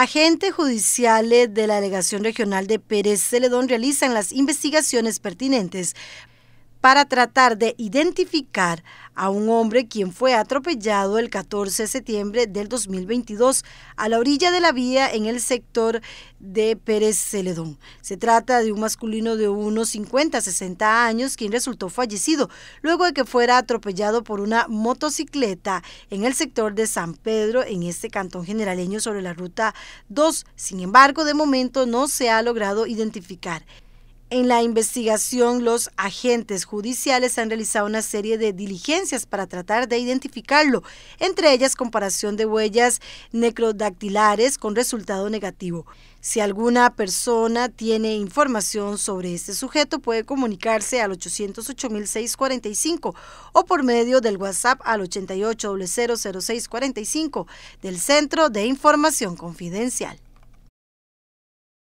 Agentes judiciales de la Delegación Regional de Pérez Celedón realizan las investigaciones pertinentes para tratar de identificar a un hombre quien fue atropellado el 14 de septiembre del 2022 a la orilla de la vía en el sector de Pérez Celedón. Se trata de un masculino de unos 50 a 60 años quien resultó fallecido luego de que fuera atropellado por una motocicleta en el sector de San Pedro en este cantón generaleño sobre la ruta 2. Sin embargo, de momento no se ha logrado identificar. En la investigación, los agentes judiciales han realizado una serie de diligencias para tratar de identificarlo, entre ellas comparación de huellas necrodactilares con resultado negativo. Si alguna persona tiene información sobre este sujeto, puede comunicarse al 808.645 o por medio del WhatsApp al 88.006.45 del Centro de Información Confidencial.